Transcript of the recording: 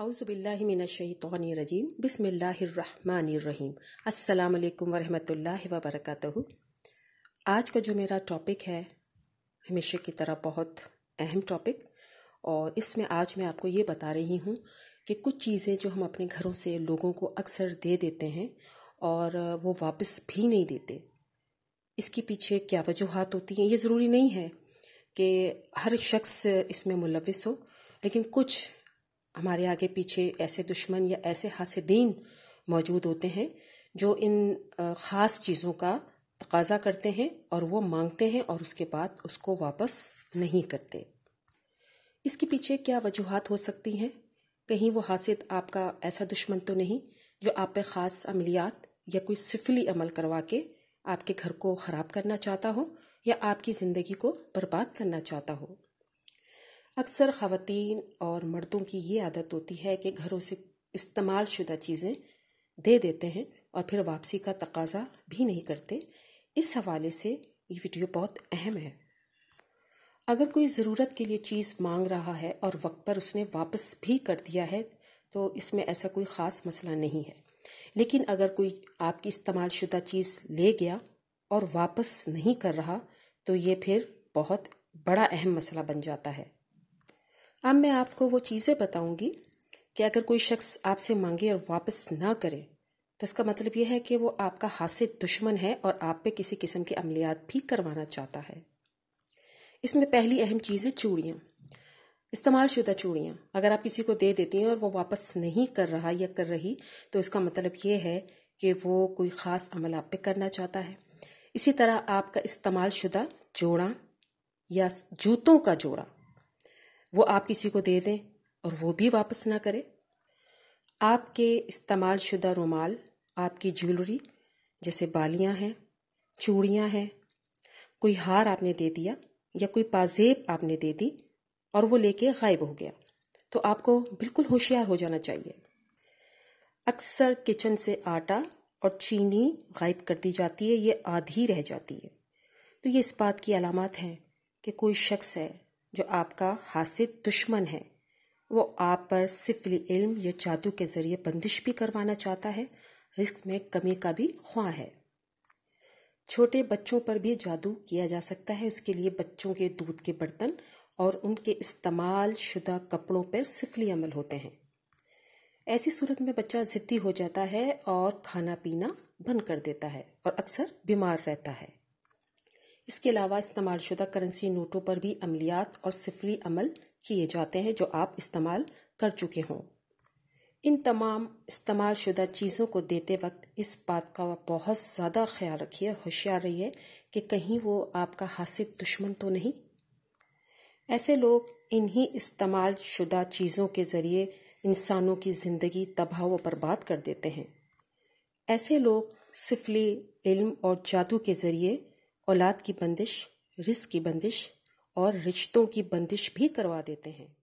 अउज़बिल्लिमिनशतरजीम बिसमीम अल्लाम वरहमल वबरक आज का जो मेरा टॉपिक है हमेशा की तरह बहुत अहम टॉपिक और इसमें आज मैं आपको ये बता रही हूँ कि कुछ चीज़ें जो हम अपने घरों से लोगों को अक्सर दे देते हैं और वो वापस भी नहीं देते इसके पीछे क्या वजूहत होती हैं ये ज़रूरी नहीं है कि हर शख्स इसमें मुलविस हो लेकिन कुछ हमारे आगे पीछे ऐसे दुश्मन या ऐसे हासदीन मौजूद होते हैं जो इन ख़ास चीज़ों का तकाजा करते हैं और वो मांगते हैं और उसके बाद उसको वापस नहीं करते इसके पीछे क्या वजूहत हो सकती हैं कहीं वो हासिद आपका ऐसा दुश्मन तो नहीं जो आप पे ख़ास अमलियात या कोई सिफली अमल करवा के आपके घर को ख़राब करना चाहता हो या आपकी ज़िंदगी को बर्बाद करना चाहता हो अक्सर ख़वातीन और मर्दों की ये आदत होती है कि घरों से इस्तेमाल शुदा चीज़ें दे देते हैं और फिर वापसी का तकाजा भी नहीं करते इस हवाले से ये वीडियो बहुत अहम है अगर कोई ज़रूरत के लिए चीज़ मांग रहा है और वक्त पर उसने वापस भी कर दिया है तो इसमें ऐसा कोई ख़ास मसला नहीं है लेकिन अगर कोई आपकी इस्तेमाल शुदा चीज़ ले गया और वापस नहीं कर रहा तो ये फिर बहुत बड़ा अहम मसला बन जाता है अब मैं आपको वो चीज़ें बताऊंगी कि अगर कोई शख्स आपसे मांगे और वापस ना करे तो इसका मतलब यह है कि वो आपका हाथ दुश्मन है और आप पे किसी किस्म के अमलियात भी करवाना चाहता है इसमें पहली अहम चीज़ है चूड़ियाँ इस्तेमाल शुदा चूड़ियाँ अगर आप किसी को दे देती हैं और वो वापस नहीं कर रहा या कर रही तो इसका मतलब ये है कि वो कोई ख़ास अमल आप पे करना चाहता है इसी तरह आपका इस्तेमाल शुदा जोड़ा या जूतों का जोड़ा वो आप किसी को दे दें और वो भी वापस ना करें आपके इस्तेमाल शुदा रुमाल आपकी ज्वेलरी जैसे बालियां हैं चूड़ियां हैं कोई हार आपने दे दिया या कोई पाजेब आपने दे दी और वो लेके गायब हो गया तो आपको बिल्कुल होशियार हो जाना चाहिए अक्सर किचन से आटा और चीनी गायब कर दी जाती है ये आधी रह जाती है तो ये इस बात की अलामत हैं कि कोई शख्स है जो आपका हासिल दुश्मन है वो आप पर सिफली इल्म या जादू के ज़रिए बंदिश भी करवाना चाहता है रिस्क में कमी का भी ख्वाह है छोटे बच्चों पर भी जादू किया जा सकता है उसके लिए बच्चों के दूध के बर्तन और उनके इस्तेमाल शुदा कपड़ों पर सिफली अमल होते हैं ऐसी सूरत में बच्चा ज़िद्दी हो जाता है और खाना पीना बंद कर देता है और अक्सर बीमार रहता है इसके अलावा इस्तेमाल शुदा करेंसी नोटों पर भी अमलियात और सिफरी अमल किए जाते हैं जो आप इस्तेमाल कर चुके हों इन तमाम इस्तेमाल शुदा चीज़ों को देते वक्त इस बात का बहुत ज़्यादा ख्याल रखिए और होशियार रहिए कि कहीं वो आपका हासिल दुश्मन तो नहीं ऐसे लोग इन्हीं इस्तेमाल शुदा चीज़ों के ज़रिए इंसानों की ज़िंदगी तबाह व बर्बाद कर देते हैं ऐसे लोग सिफली इल्म और जादू के ज़रिए औलाद की बंदिश रिस की बंदिश और रिश्तों की बंदिश भी करवा देते हैं